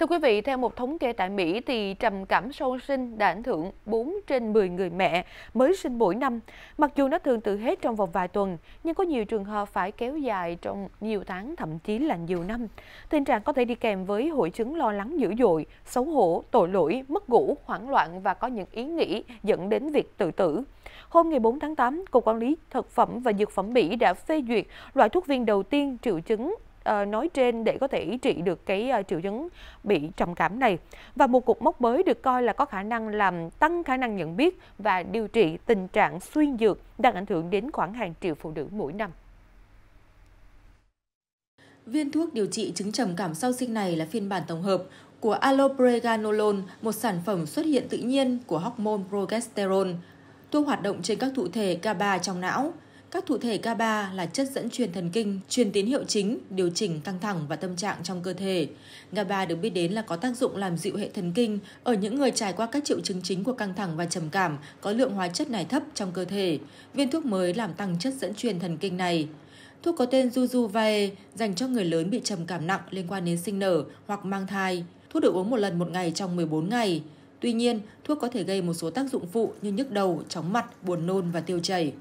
Thưa quý vị, theo một thống kê tại Mỹ thì trầm cảm sâu sinh đã ảnh hưởng 4 trên 10 người mẹ mới sinh mỗi năm. Mặc dù nó thường tự hết trong vòng vài tuần, nhưng có nhiều trường hợp phải kéo dài trong nhiều tháng, thậm chí là nhiều năm. Tình trạng có thể đi kèm với hội chứng lo lắng dữ dội, xấu hổ, tội lỗi, mất ngủ, hoảng loạn và có những ý nghĩ dẫn đến việc tự tử. Hôm ngày 4 tháng 8, Cục Quản lý Thực phẩm và Dược phẩm Mỹ đã phê duyệt loại thuốc viên đầu tiên triệu chứng Ờ, nói trên để có thể trị được cái ờ, triệu chứng bị trầm cảm này. Và một cục mốc mới được coi là có khả năng làm tăng khả năng nhận biết và điều trị tình trạng suy dược đang ảnh hưởng đến khoảng hàng triệu phụ nữ mỗi năm. Viên thuốc điều trị chứng trầm cảm sau sinh này là phiên bản tổng hợp của alopreganolol, một sản phẩm xuất hiện tự nhiên của hormone progesterone. Thuốc hoạt động trên các thụ thể GABA trong não, các thụ thể GABA là chất dẫn truyền thần kinh, truyền tín hiệu chính, điều chỉnh căng thẳng và tâm trạng trong cơ thể. GABA được biết đến là có tác dụng làm dịu hệ thần kinh ở những người trải qua các triệu chứng chính của căng thẳng và trầm cảm có lượng hóa chất này thấp trong cơ thể. Viên thuốc mới làm tăng chất dẫn truyền thần kinh này. Thuốc có tên Jujuvae dành cho người lớn bị trầm cảm nặng liên quan đến sinh nở hoặc mang thai. Thuốc được uống một lần một ngày trong 14 ngày. Tuy nhiên, thuốc có thể gây một số tác dụng phụ như nhức đầu, chóng mặt, buồn nôn và tiêu chảy.